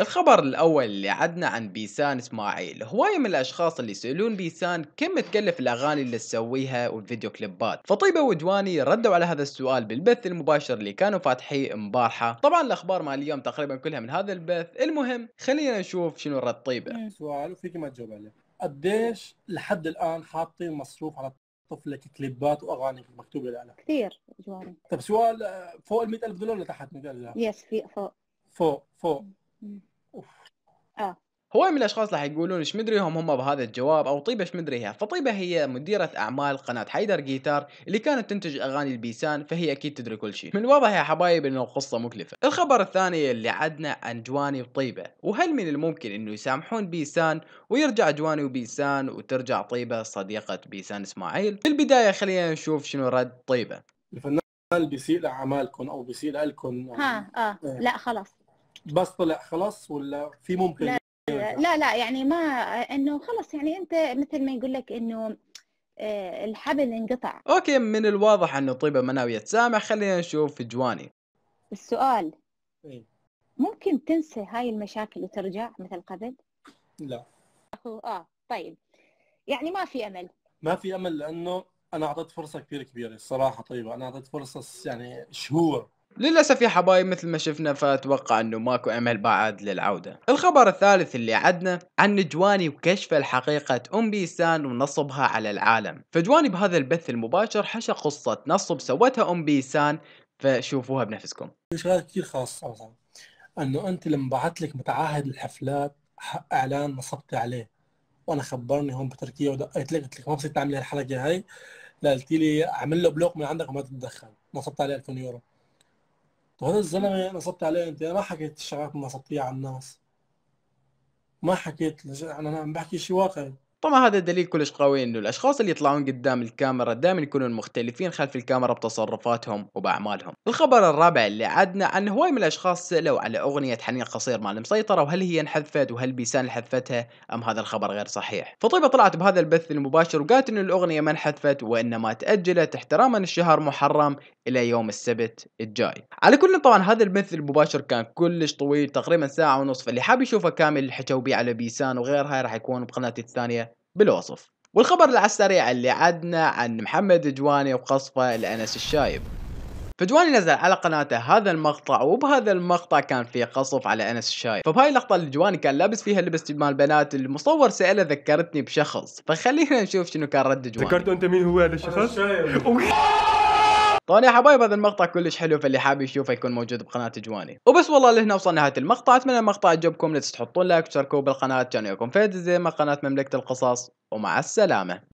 الخبر الأول اللي عدنا عن بيسان إسماعيل هواية من الأشخاص اللي يسألون بيسان كم تكلف الأغاني اللي تسويها والفيديو كليبات فطيبة ودواني ردوا على هذا السؤال بالبث المباشر اللي كانوا فاتحيه مبارحة طبعا الأخبار مال اليوم تقريبا كلها من هذا البث المهم خلينا نشوف شنو رد طيبة سؤال وفيك ما تجاوب عليه قديش لحد الآن حاطين مصروف على طفلك كليبات واغاني مكتوبه لها كثير جواني طيب سؤال فوق ال 100000 دولار ولا تحت 100000 يس في فوق فوق فوق هو من الاشخاص راح يقولون ايش مدريهم هم بهذا الجواب او طيبه ايش مدريها فطيبه هي مديره اعمال قناه حيدر جيتار اللي كانت تنتج اغاني البيسان فهي اكيد تدري كل شيء من الواضح يا حبايب انه القصه مكلفه الخبر الثاني اللي عدنا عن جواني وطيبه وهل من الممكن انه يسامحون بيسان ويرجع جواني وبيسان وترجع طيبه صديقه بيسان اسماعيل في البدايه خلينا نشوف شنو رد طيبه الفنان بيسيء لاعمالكم او بيسيء لكم ها اه إيه. لا خلاص بس طلع خلاص ولا في ممكن لا لا لا يعني ما انه خلص يعني انت مثل ما يقول لك انه آه، الحبل انقطع اوكي من الواضح انه طيبه مناوية تسامح خلينا نشوف جواني السؤال إيه. ممكن تنسى هاي المشاكل وترجع مثل قبل؟ لا اه طيب يعني ما في امل ما في امل لانه انا اعطيت فرصه كثير كبيره الصراحه طيبه انا اعطيت فرصه يعني شهور للأسف يا حبايب مثل ما شفنا فأتوقع أنه ماكو أمل بعد للعودة الخبر الثالث اللي عدنا عن نجواني وكشف الحقيقة أم بيسان ونصبها على العالم فجواني بهذا البث المباشر حشى قصة نصب سوتها أم بيسان فشوفوها بنفسكم شغلة كثير خاصة أنه أنت لما بعت لك متعهد الحفلات حق إعلان نصبتي عليه وأنا خبرني هون بتركيا ودقيت لك قلت لك ما بصير تعملي هالحركة هاي لا قلت لي اعمل له بلوك من عندك وما تتدخل نصبت عليه 2000 يورو وانا الزلمه نصبت عليه انت انا ما حكيت الشغلات اللي نصبتيها على الناس ما حكيت لج- يعني انا عم بحكي شيء واقعي طبعا هذا دليل كلش قوي انه الاشخاص اللي يطلعون قدام الكاميرا دائما يكونون مختلفين خلف الكاميرا بتصرفاتهم وباعمالهم. الخبر الرابع اللي عدنا عن هواي من الاشخاص سالوا على اغنيه حنين قصير مال المسيطره وهل هي انحذفت وهل بيسان حذفتها ام هذا الخبر غير صحيح. فطيبه طلعت بهذا البث المباشر وقالت انه الاغنيه ما انحذفت وانما تاجلت احتراما الشهر محرم الى يوم السبت الجاي. على كل طبعا هذا البث المباشر كان كلش طويل تقريبا ساعه ونص فاللي حاب يشوفه كامل حكوا بيه على بيسان وغيرها راح يكون بقناتي الثانيه بالوصف والخبر على السريع اللي عدنا عن محمد جواني وقصفه لأنس الشايب فجواني نزل على قناته هذا المقطع وبهذا المقطع كان فيه قصف على انس الشايب فبهاي اللقطه اللي جواني كان لابس فيها لبس جمال بنات المصور ساله ذكرتني بشخص فخلينا نشوف شنو كان رد جواني ذكرت انت مين هو هذا الشخص؟ طبعا يا حبايب هذا المقطع كلش حلو فاللي حاب يشوفه يكون موجود بقناه جواني وبس والله لهنا وصلنا نهايه المقطع اتمنى المقطع عجبكم لا تحطون لايك وتشتركوا بالقناه كان وياكم فيديو زي ما قناه مملكه القصص ومع السلامه